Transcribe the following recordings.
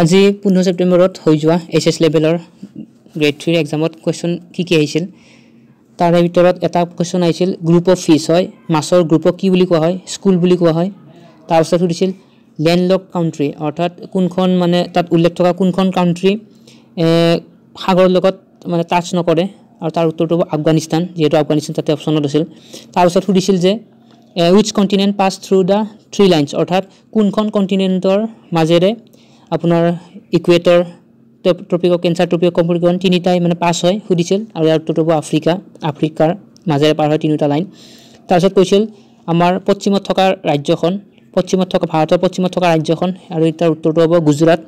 আজি পোন্ধৰ ছেপ্টেম্বৰত হৈ যোৱা এইচ এছ লেভেলৰ গ্ৰেড থ্ৰীৰ এক্সামত কুৱেশ্যন কি কি আহিছিল তাৰে ভিতৰত এটা কুৱেশ্যন আহিছিল গ্ৰুপ অফ ফিছ হয় মাছৰ গ্ৰুপক কি বুলি কোৱা হয় স্কুল বুলি কোৱা হয় তাৰপিছত সুধিছিল লেণ্ডলক কাউণ্ট্ৰি অৰ্থাৎ কোনখন মানে তাত উল্লেখ থকা কোনখন কাউণ্ট্ৰি সাগৰৰ লগত মানে টাচ নকৰে আৰু তাৰ উত্তৰটো হ'ব আফগানিস্তান যিহেতু আফগানিস্তান তাতে অপশ্যনত আছিল তাৰপিছত সুধিছিল যে which continent pass through the three lines অৰ্থাৎ কোনখন কণ্টিনেণ্টৰ মাজেৰে আপোনাৰ ইকুৱেটৰ ট্ৰপিক কেঞ্চাৰ ট্ৰপিকৰ কম্পিউটৰ তিনিটাই মানে পাছ হয় সুধিছিল আৰু ইয়াৰ উত্তৰটো হ'ব আফ্ৰিকা আফ্ৰিকাৰ মাজেৰে পাৰ হয় তিনিওটা লাইন তাৰপিছত কৈছিল আমাৰ পশ্চিমত থকা ৰাজ্যখন পশ্চিমত থকা ভাৰতৰ পশ্চিমত থকা ৰাজ্যখন আৰু তাৰ উত্তৰটো হ'ব গুজৰাট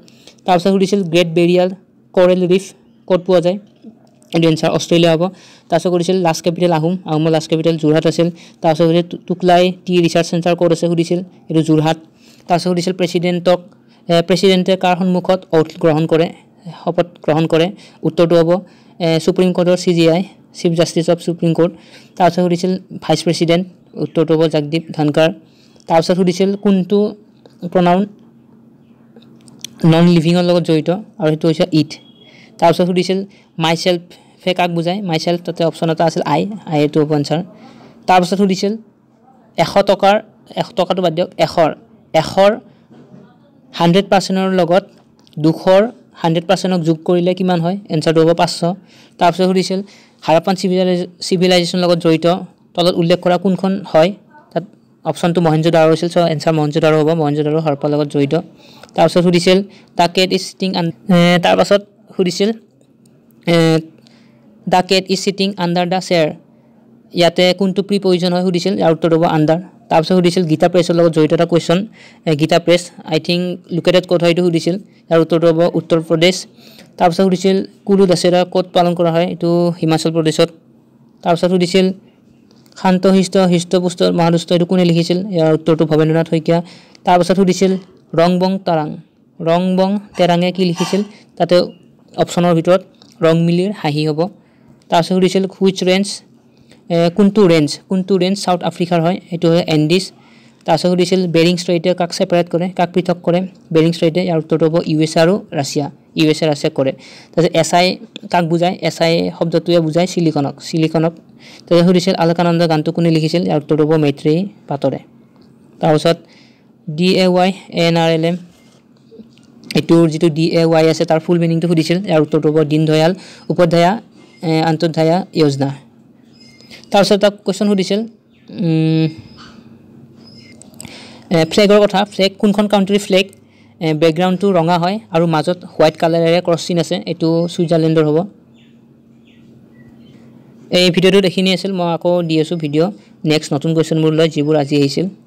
তাৰপিছত সুধিছিল গ্ৰেট বেৰিয়াল কৰেল ৰিফ ক'ত পোৱা যায় এইটো এনচাৰ অষ্ট্ৰেলিয়া হ'ব তাৰপিছত সুধিছিল লাষ্ট কেপিটেল আহোম আহোমৰ লাষ্ট কেপিটেল যোৰহাট আছিল তাৰপিছত সুধিছিল টুকলাই টি ৰিচাৰ্চ চেণ্টাৰ ক'ত আছে সুধিছিল এইটো যোৰহাট তাৰপিছত সুধিছিল প্ৰেচিডেণ্টক প্ৰেচিডেণ্টে কাৰ সন্মুখত অথ গ্ৰহণ কৰে শপত গ্ৰহণ কৰে উত্তৰটো হ'ব ছুপ্ৰিম কোৰ্টৰ C J I chief justice of supreme court তাৰপিছত সুধিছিল ভাইচ প্ৰেচিডেণ্ট উত্তৰটো হ'ব জগদীপ ধনকাৰ তাৰপিছত সুধিছিল কোনটো প্ৰনাউন নন লিভিঙৰ লগত জড়িত আৰু সেইটো হৈছে ইট তাৰপিছত সুধিছিল মাই চেল্ফে কাক বুজাই মাই চেল্ফ তাতে অপশ্যন এটা আছিল আই আই এইটো হ'ব এনচাৰ তাৰপিছত সুধিছিল এশ টকাৰ এশ টকাটো বাদ দিয়ক এশৰ এশৰ হাণ্ড্ৰেড পাৰ্চেণ্টৰ লগত দুশৰ হাণ্ড্ৰেড পাৰ্চেণ্টক যোগ কৰিলে কিমান হয় এনচাৰটো হ'ব পাঁচশ তাৰপিছত সুধিছিল হাৰাপান চিভিলাইজ চিভিলাইজেশ্যনৰ লগত জড়িত তলত উল্লেখ কৰা কোনখন হয় তাত অপশ্যনটো মহেন্দ্ৰ মহেন্দ্ৰদাৰো হৈছিল চ' এনচাৰ মহেন্দ্ৰদাৰো হ'ব মহেন্দ্ৰ মহেন্দ্ৰদাৰো হাৰপাৰ লগত জড়িত তাৰপিছত সুধিছিল the cat is sitting under তাৰপাছত সুধিছিল the cat is sitting under the chair ইয়াতে কোনটো প্ৰি প্ৰয়োজন হয় সুধিছিল ইয়াৰ উত্তৰটো হ'ব আণ্ডাৰ তাৰপিছত সুধিছিল গীতা প্ৰেছৰ লগত জড়িত এটা question Gita press I think located ক'ত হয় এইটো সুধিছিল ইয়াৰ উত্তৰটো হ'ব উত্তৰ প্ৰদেশ তাৰপিছত সুধিছিল কুলু দাসেৰা ক'ত পালন কৰা হয় এইটো হিমাচল প্ৰদেশত তাৰপিছত সুধিছিল শান্ত হৃষ্ট হৃষ্টপুষ্ট মহাদুষ্ট এইটো কোনে লিখিছিল ইয়াৰ উত্তৰটো ভৱেন্দ্ৰনাথ শইকীয়া তাৰপিছত সুধিছিল ৰং বং তাৰাং ৰং বং তেৰাঙে কি লিখিছিল তাতে অপশ্যনৰ ভিতৰত ৰং মিলিৰ হাঁহি হ'ব তাৰপিছত সুধিছিল হুইচ ৰেঞ্জ কোনটো ৰেঞ্জ কোনটো ৰেঞ্জ ছাউথ আফ্ৰিকাৰ হয় সেইটো হয় এণ্ডিছ তাৰপিছত সুধিছিল বেৰিং ষ্ট্ৰেইটে কাক ছেপাৰেট কৰে কাক পৃথক কৰে বেৰিং ষ্ট্ৰেইটে ইয়াৰ উত্তৰটো হ'ব ইউ এছ আৰু Russia U S A Russia কৰে তাৰপিছত এছ আই কাক বুজায় এছ আই শব্দটোৱে বুজায় চিলিকনক চিলিকনক তাৰপিছত সুধিছিল আলোকানন্দ গানটো কোনে লিখিছিল ইয়াৰ উত্তৰটো হ'ব মেত্ৰী পাতৰে তাৰপিছত D A Y N R L M এইটোৰ যিটো ডি এ ৱাই আছে তাৰ ফুল মিনিংটো সুধিছিল ইয়াৰ উত্তৰটো হ'ব দীনদয়াল উপাধ্যায়া অন্তধ্যায়া য়োজনা তাৰপিছত তাক কুৱেশ্যন সুধিছিল ফ্লেগৰ কথা ফ্লেগ কোনখন কাউণ্ট্ৰিৰ ফ্লেগ বেকগ্ৰাউণ্ডটো ৰঙা হয় আৰু মাজত হোৱাইট কালাৰেৰে ক্ৰছিন আছে এইটো ছুইজাৰলেণ্ডৰ হ'ব এই ভিডিঅ'টোত এইখিনি আছিল মই আকৌ দি আছোঁ ভিডিঅ' নেক্সট নতুন কুৱেশ্যনবোৰ লৈ যিবোৰ আজি আহিছিল